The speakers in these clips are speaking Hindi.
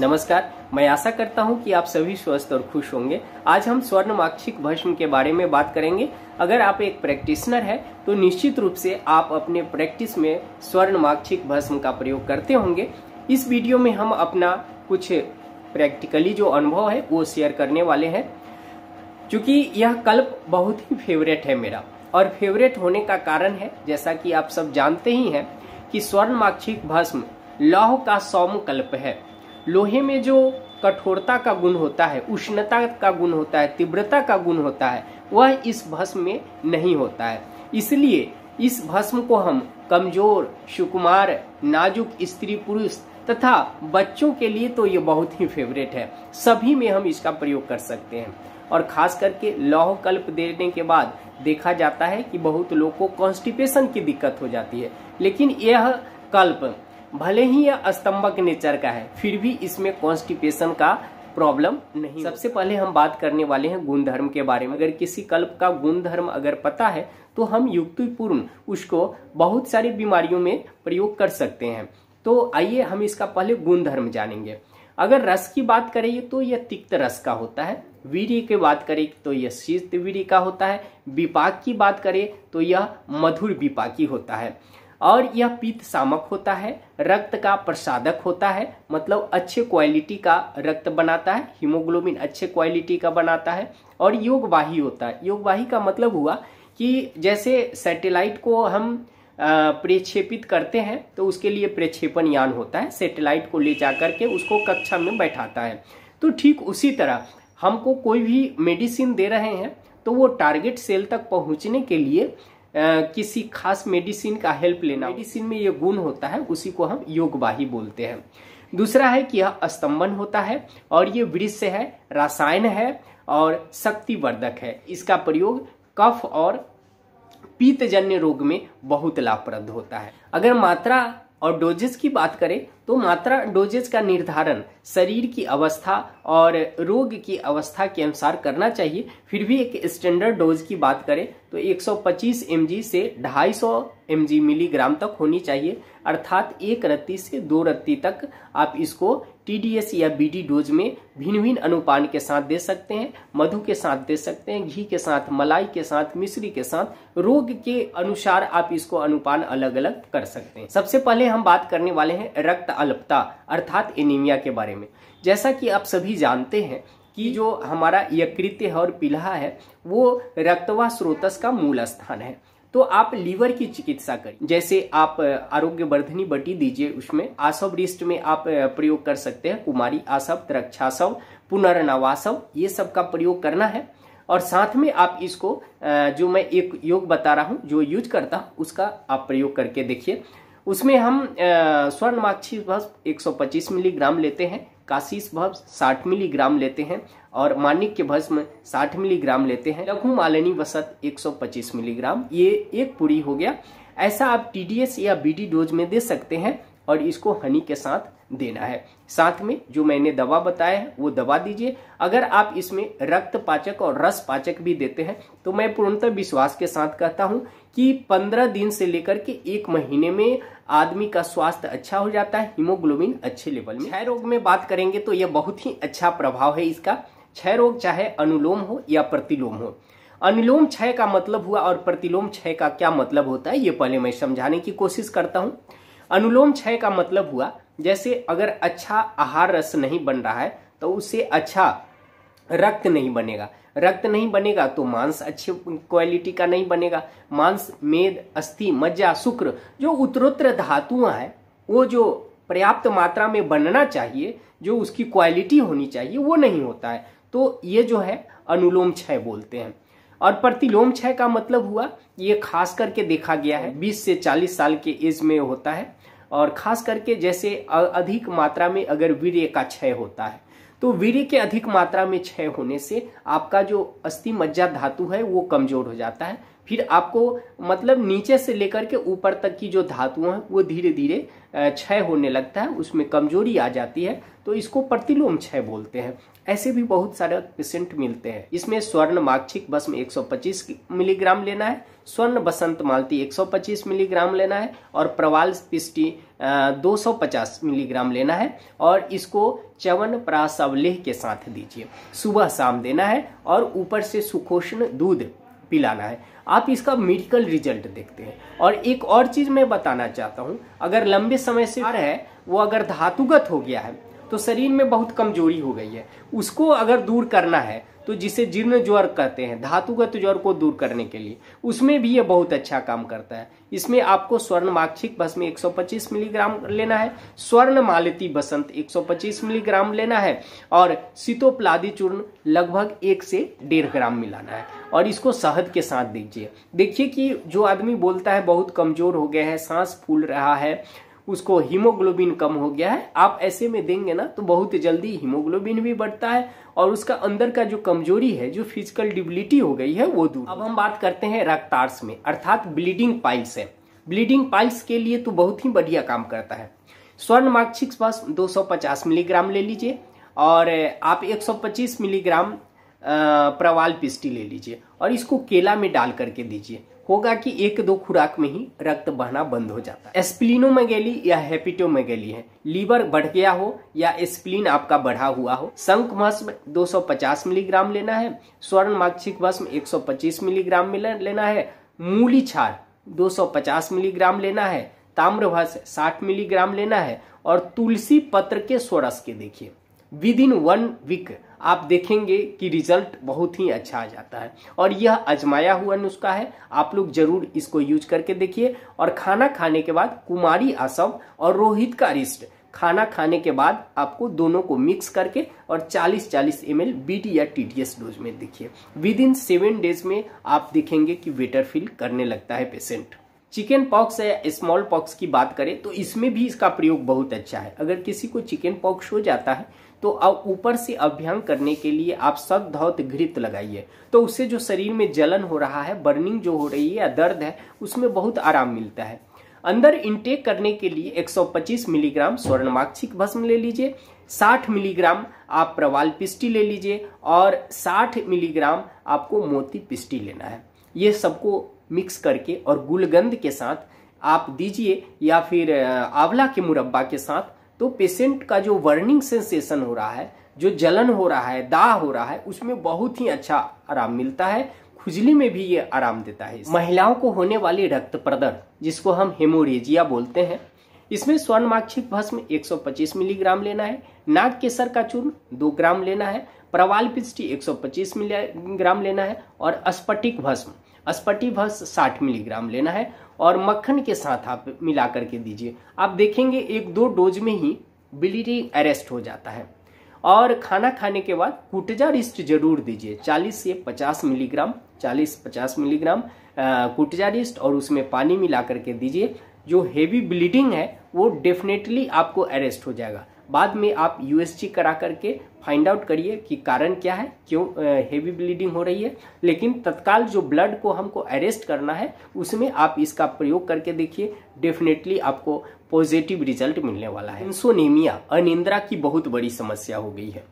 नमस्कार मैं आशा करता हूं कि आप सभी स्वस्थ और खुश होंगे आज हम स्वर्ण माक्षिक भस्म के बारे में बात करेंगे अगर आप एक प्रैक्टिशनर है तो निश्चित रूप से आप अपने प्रैक्टिस में स्वर्ण माक्षिक भस्म का प्रयोग करते होंगे इस वीडियो में हम अपना कुछ प्रैक्टिकली जो अनुभव है वो शेयर करने वाले हैं चूंकि यह कल्प बहुत ही फेवरेट है मेरा और फेवरेट होने का कारण है जैसा कि आप सब जानते ही हैं कि स्वर्ण माक्षिक भस्म लौह का सौम कल्प है लोहे में जो कठोरता का गुण होता है उष्णता का गुण होता है तीव्रता का गुण होता है वह इस भस्म में नहीं होता है इसलिए इस भस्म को हम कमजोर सुकुमार नाजुक स्त्री पुरुष तथा बच्चों के लिए तो ये बहुत ही फेवरेट है सभी में हम इसका प्रयोग कर सकते हैं और खास करके लौह कल्प देने के बाद देखा जाता है कि बहुत लोग को कॉन्स्टिपेशन की दिक्कत हो जाती है लेकिन यह कल्प भले ही यह अस्तंभक नेचर का है फिर भी इसमें कॉन्स्टिपेशन का प्रॉब्लम नहीं सबसे पहले हम बात करने वाले हैं गुणधर्म के बारे में अगर किसी कल्प का गुणधर्म अगर पता है तो हम युक्तिपूर्ण उसको बहुत सारी बीमारियों में प्रयोग कर सकते हैं तो आइए हम इसका पहले गुणधर्म जानेंगे अगर रस की बात करें तो यह तिक्त रस का होता है वीरी की बात करें तो यह शीत वीरी का होता है विपाक की बात करें तो यह मधुर विपाकी होता है और यह पित्त सामक होता है रक्त का प्रसादक होता है मतलब अच्छे क्वालिटी का रक्त बनाता है हीमोग्लोबिन अच्छे क्वालिटी का बनाता है और योगवाही होता है योगवाही का मतलब हुआ कि जैसे सैटेलाइट को हम प्रेक्षेपित करते हैं तो उसके लिए प्रक्षेपण यान होता है सैटेलाइट को ले जा करके उसको कक्षा में बैठाता है तो ठीक उसी तरह हमको कोई भी मेडिसिन दे रहे हैं तो वो टारगेट सेल तक पहुंचने के लिए किसी खास मेडिसिन का हेल्प लेना मेडिसिन में ये गुण होता है उसी को हम योगवाही बोलते हैं दूसरा है कि यह अस्तंबन होता है और ये वृक्ष है रसायन है और शक्तिवर्धक है इसका प्रयोग कफ और पीतजन्य रोग में बहुत लाभप्रद होता है अगर मात्रा और डोजेस की बात करें तो मात्रा डोजेज का निर्धारण शरीर की अवस्था और रोग की अवस्था के अनुसार करना चाहिए फिर भी एक स्टैंडर्ड डोज की बात करें तो 125 mg से 250 सौ मिलीग्राम तक होनी चाहिए अर्थात एक रत्ती से दो रत्ती तक आप इसको टीडीएस या बीडी डोज में भिन्न भिन्न अनुपान के साथ दे सकते हैं मधु के साथ दे सकते हैं घी के साथ मलाई के साथ मिश्री के साथ रोग के अनुसार आप इसको अनुपान अलग अलग कर सकते हैं सबसे पहले हम बात करने वाले हैं रक्त अल्पता अर्थात एनीमिया के बारे में जैसा कि आप सभी जानते हैं कि जो हमारा यकृत है और पिल्हा है वो रक्तवा स्रोतस का मूल स्थान है तो आप लीवर की चिकित्सा करें जैसे आप वर्धनी बटी दीजिए उसमें आसव रिस्ट में आप प्रयोग कर सकते हैं कुमारी आसव त्रक्षासव पुनर्नवासव ये सब का प्रयोग करना है और साथ में आप इसको जो मैं एक योग बता रहा हूँ जो यूज करता हूँ उसका आप प्रयोग करके देखिए उसमें हम स्वर्णमाक्षी भस्म 125 मिलीग्राम लेते हैं काशीस भव 60 मिलीग्राम लेते हैं और मानिक के भस्म 60 मिलीग्राम लेते हैं लघु मालिनी वसत 125 मिलीग्राम ये एक पूरी हो गया ऐसा आप टीडीएस या बीडी डोज में दे सकते हैं और इसको हनी के साथ देना है साथ में जो मैंने दवा बताया है वो दवा दीजिए अगर आप इसमें रक्त पाचक और रस पाचक भी देते हैं तो मैं पूर्णतः विश्वास के साथ कहता हूं कि 15 दिन से लेकर के एक महीने में आदमी का स्वास्थ्य अच्छा हो जाता है हीमोग्लोबिन अच्छे लेवल में क्षय रोग में बात करेंगे तो यह बहुत ही अच्छा प्रभाव है इसका क्षय रोग चाहे अनुलोम हो या प्रतिलोम हो अनुलोम क्षय का मतलब हुआ और प्रतिलोम क्षय का क्या मतलब होता है ये पहले मैं समझाने की कोशिश करता हूँ अनुलोम क्षय का मतलब हुआ जैसे अगर अच्छा आहार रस नहीं बन रहा है तो उससे अच्छा रक्त नहीं बनेगा रक्त नहीं बनेगा तो मांस अच्छे क्वालिटी का नहीं बनेगा मांस मेद अस्थि मज्जा शुक्र जो उत्तरोत्तर धातुआ है वो जो पर्याप्त मात्रा में बनना चाहिए जो उसकी क्वालिटी होनी चाहिए वो नहीं होता है तो ये जो है अनुलोम क्षय बोलते हैं और प्रतिलोम क्षय का मतलब हुआ ये खास करके देखा गया है 20 से 40 साल के एज में होता है और खास करके जैसे अधिक मात्रा में अगर वीर्य का क्षय होता है तो वीर्य के अधिक मात्रा में क्षय होने से आपका जो अस्थि मज्जा धातु है वो कमजोर हो जाता है फिर आपको मतलब नीचे से लेकर के ऊपर तक की जो धातुओं है वो धीरे धीरे क्षय होने लगता है उसमें कमजोरी आ जाती है तो इसको प्रतिलोम क्षय बोलते हैं ऐसे भी बहुत सारे पेशेंट मिलते हैं इसमें स्वर्ण माक्षिक भस्म 125 मिलीग्राम लेना है स्वर्ण बसंत मालती 125 मिलीग्राम लेना है और प्रवाल पिस्टी 250 मिलीग्राम लेना है और इसको चवन प्रासवलेह के साथ दीजिए सुबह शाम देना है और ऊपर से सुखोष्ण दूध पिलाना है आप इसका मेडिकल रिजल्ट देखते हैं और एक और चीज़ मैं बताना चाहता हूँ अगर लंबे समय से है वो अगर धातुगत हो गया है तो शरीर में बहुत कमजोरी हो गई है उसको अगर दूर करना है तो जिसे जीर्ण ज्वर कहते हैं धातुगत ज्वर को दूर करने के लिए उसमें भी ये बहुत अच्छा काम करता है इसमें आपको स्वर्ण माक्षिक भस्म 125 मिलीग्राम लेना है स्वर्ण मालती बसंत 125 मिलीग्राम लेना है और सीतोप्लादी चूर्ण लगभग एक से डेढ़ ग्राम मिलाना है और इसको शहद के साथ दीजिए देखिए कि जो आदमी बोलता है बहुत कमजोर हो गया है सांस फूल रहा है उसको हीमोग्लोबिन कम हो गया है आप ऐसे में देंगे ना तो बहुत जल्दी हीमोग्लोबिन भी बढ़ता है और उसका अंदर का जो कमजोरी है जो फिजिकल डिबिलिटी हो गई है वो दूर अब हम बात करते हैं रक्तार्स में अर्थात ब्लीडिंग पाइल्स है ब्लीडिंग पाइल्स के लिए तो बहुत ही बढ़िया काम करता है स्वर्ण माक्षिक सौ पचास मिलीग्राम ले लीजिए और आप 125 मिलीग्राम प्रवाल पिस्टी ले लीजिए और इसको केला में डाल करके दीजिए होगा कि एक दो खुराक में ही रक्त बहना बंद हो जाता है एस्प्लिनोमेगेली या हेपिटोमेगेली है लीवर बढ़ गया हो या स्प्लिन आपका बढ़ा हुआ हो शंख भस्म 250 मिलीग्राम लेना है स्वर्ण माक्षिक भस्म 125 मिलीग्राम में लेना है मूली छार 250 मिलीग्राम लेना है ताम्र भस्म साठ मिलीग्राम लेना है और तुलसी पत्र के स्वरस के देखिए विद इन वन वीक आप देखेंगे कि रिजल्ट बहुत ही अच्छा आ जाता है और यह अजमाया हुआ नुस्खा है आप लोग जरूर इसको यूज करके देखिए और खाना खाने के बाद कुमारी आसव और रोहित का रिस्ट खाना खाने के बाद आपको दोनों को मिक्स करके और 40-40 एम एल टी या टीडीएस डोज में देखिए विद इन सेवन डेज में आप देखेंगे कि वेटर फील करने लगता है पेशेंट चिकन पॉक्स या स्मॉल पॉक्स की बात करें तो इसमें भी इसका प्रयोग बहुत अच्छा है अगर किसी को चिकन पॉक्स हो जाता है तो अब ऊपर से अभ्यंग करने के लिए आप धौत घृत लगाइए तो उससे जो शरीर में जलन हो रहा है बर्निंग जो हो रही है या दर्द है उसमें बहुत आराम मिलता है अंदर इनटेक करने के लिए 125 मिलीग्राम स्वर्णमाक्षिक भस्म ले लीजिए 60 मिलीग्राम आप प्रवाल पिस्टी ले लीजिए और 60 मिलीग्राम आपको मोती पिस्टी लेना है ये सबको मिक्स करके और गुलगंध के साथ आप दीजिए या फिर आंवला के मुरब्बा के साथ तो पेशेंट का जो वर्निंग सेंसेशन हो रहा है जो जलन हो रहा है दाह हो रहा है उसमें बहुत ही अच्छा आराम मिलता है खुजली में भी ये आराम देता है महिलाओं को होने वाली रक्त प्रदर जिसको हम हेमोरेजिया बोलते हैं इसमें स्वर्ण माक्षिक भस्म 125 मिलीग्राम लेना है नाग केसर का चूर्ण 2 ग्राम लेना है प्रवाल पिस्टी 125 मिलीग्राम लेना है और अस्पटिक भस्म भस साठ मिलीग्राम लेना है और मक्खन के साथ आप मिला करके दीजिए आप देखेंगे एक दो डोज में ही बिलिटी अरेस्ट हो जाता है और खाना खाने के बाद कुटजा रिस्ट जरूर दीजिए 40 से 50 मिलीग्राम 40-50 मिलीग्राम कुटजा रिस्ट और उसमें पानी मिला करके दीजिए जो हेवी ब्लीडिंग है वो डेफिनेटली आपको अरेस्ट हो जाएगा बाद में आप यूएसजी करा करके फाइंड आउट करिए कि कारण क्या है क्यों हेवी ब्लीडिंग हो रही है लेकिन तत्काल जो ब्लड को हमको अरेस्ट करना है उसमें आप इसका प्रयोग करके देखिए डेफिनेटली आपको पॉजिटिव रिजल्ट मिलने वाला है इंसोनेमिया अनिंद्रा की बहुत बड़ी समस्या हो गई है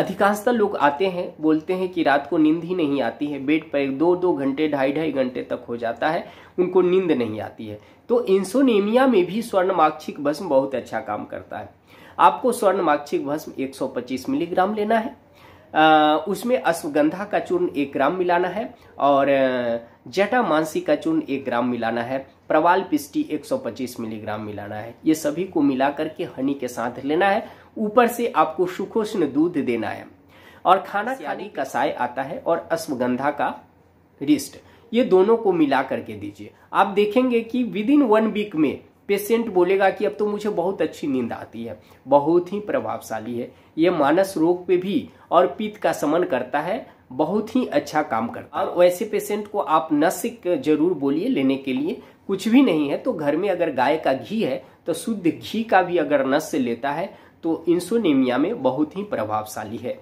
अधिकांशतः लोग आते हैं बोलते हैं कि रात को नींद ही नहीं आती है बेड पर दो दो घंटे ढाई ढाई घंटे तक हो जाता है उनको नींद नहीं आती है तो इंसोनेमिया में भी स्वर्ण माक्षिक भस्म बहुत अच्छा काम करता है आपको स्वर्ण माक्षिक भस्म 125 मिलीग्राम लेना है आ, उसमें अश्वगंधा का चूर्ण एक ग्राम मिलाना है और जटा मानसी का चूर्ण एक ग्राम मिलाना है प्रवाल पिस्टी 125 मिलीग्राम मिलाना है ये सभी को मिला करके हनी के साथ लेना है ऊपर से आपको सुखोष्ण दूध देना है और खाना खाने का साय आता है और अश्वगंधा का रिस्ट ये दोनों को मिला करके दीजिए आप देखेंगे कि विद इन वन वीक में पेशेंट बोलेगा कि अब तो मुझे बहुत अच्छी नींद आती है बहुत ही प्रभावशाली है ये मानस रोग पे भी और पित्त का समन करता है बहुत ही अच्छा काम करता है और वैसे पेशेंट को आप नसिक जरूर बोलिए लेने के लिए कुछ भी नहीं है तो घर में अगर गाय का घी है तो शुद्ध घी का भी अगर नस्य लेता है तो इंसोनेमिया में बहुत ही प्रभावशाली है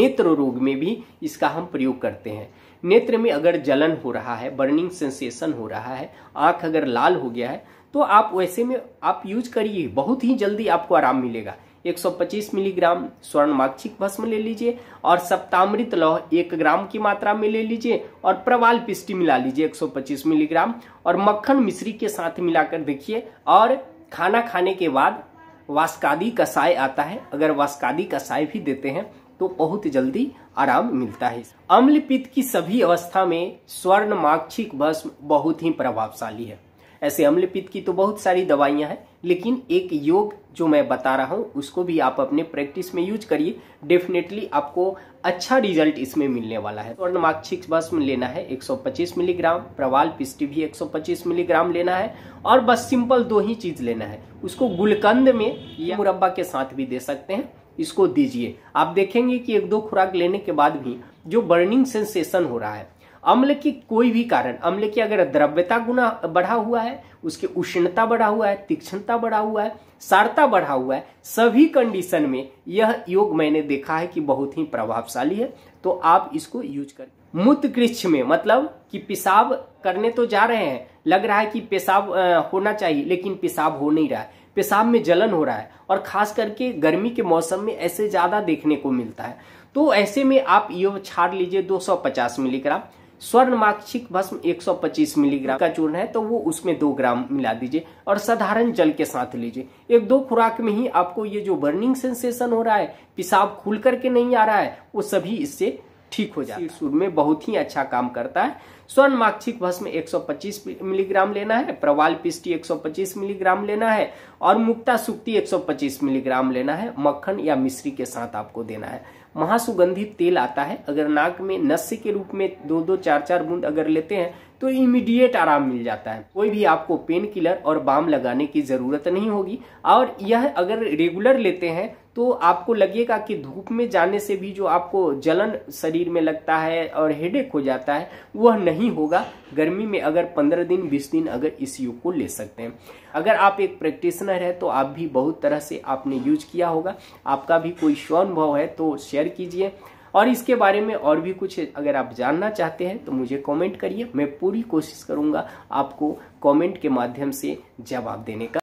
नेत्र रोग में भी इसका हम प्रयोग करते हैं नेत्र में अगर जलन हो रहा है बर्निंग सेंसेशन हो रहा है आंख अगर लाल हो गया है तो आप वैसे में आप यूज करिए बहुत ही जल्दी आपको आराम मिलेगा 125 मिलीग्राम स्वर्ण माक्षिक भस्म ले लीजिए और सप्तामृत लौह एक ग्राम की मात्रा में ले लीजिए और प्रवाल पिस्टी मिला लीजिए 125 मिलीग्राम और मक्खन मिश्री के साथ मिलाकर देखिए और खाना खाने के बाद वास्कादी कसाय आता है अगर वास्कादी कसाय भी देते हैं तो बहुत जल्दी आराम मिलता है अम्ल पित्त की सभी अवस्था में स्वर्ण माक्षिक भस्म बहुत ही प्रभावशाली है ऐसे अम्लपित्त की तो बहुत सारी दवाइयां हैं लेकिन एक योग जो मैं बता रहा हूँ उसको भी आप अपने प्रैक्टिस में यूज करिए डेफिनेटली आपको अच्छा रिजल्ट इसमें मिलने वाला है स्वर्ण माक्षिक बस में लेना है 125 मिलीग्राम प्रवाल पिस्टी भी 125 मिलीग्राम लेना है और बस सिंपल दो ही चीज लेना है उसको गुलकंद में या मुरब्बा के साथ भी दे सकते हैं इसको दीजिए आप देखेंगे कि एक दो खुराक लेने के बाद भी जो बर्निंग सेंसेशन हो रहा है अम्ल की कोई भी कारण अम्ल की अगर द्रव्यता गुना बढ़ा हुआ है उसके उष्णता बढ़ा हुआ है तीक्ष्णता बढ़ा हुआ है सारता बढ़ा हुआ है सभी कंडीशन में यह योग मैंने देखा है कि बहुत ही प्रभावशाली है तो आप इसको यूज कर मूत्रकृष्ठ में मतलब कि पेशाब करने तो जा रहे हैं लग रहा है कि पेशाब होना चाहिए लेकिन पेशाब हो नहीं रहा है पेशाब में जलन हो रहा है और खास करके गर्मी के मौसम में ऐसे ज्यादा देखने को मिलता है तो ऐसे में आप योग छाड़ लीजिए 250 मिलीग्राम स्वर्ण माक्षिक भस्म 125 मिलीग्राम का चूर्ण है तो वो उसमें दो ग्राम मिला दीजिए और साधारण जल के साथ लीजिए एक दो खुराक में ही आपको ये जो बर्निंग सेंसेशन हो रहा है पिशाब खुल करके नहीं आ रहा है वो सभी इससे ठीक हो जाता है सूर में बहुत ही अच्छा काम करता है स्वर्ण माक्षिक भस्म 125 मिलीग्राम लेना है प्रवाल पिस्टी 125 मिलीग्राम लेना है और मुक्ता सुक्ति 125 मिलीग्राम लेना है मक्खन या मिश्री के साथ आपको देना है महासुगंधित तेल आता है अगर नाक में नस्य के रूप में दो दो चार चार बूंद अगर लेते हैं तो इमीडिएट आराम मिल जाता है कोई भी आपको पेन किलर और बाम लगाने की जरूरत नहीं होगी और यह अगर रेगुलर लेते हैं तो आपको लगेगा कि धूप में जाने से भी जो आपको जलन शरीर में लगता है और हेडेक हो जाता है वह नहीं होगा गर्मी में अगर पंद्रह दिन बीस दिन अगर इस योग को ले सकते हैं अगर आप एक प्रैक्टिशनर है तो आप भी बहुत तरह से आपने यूज किया होगा आपका भी कोई स्वानुभव है तो शेयर कीजिए और इसके बारे में और भी कुछ अगर आप जानना चाहते हैं तो मुझे कमेंट करिए मैं पूरी कोशिश करूंगा आपको कमेंट के माध्यम से जवाब देने का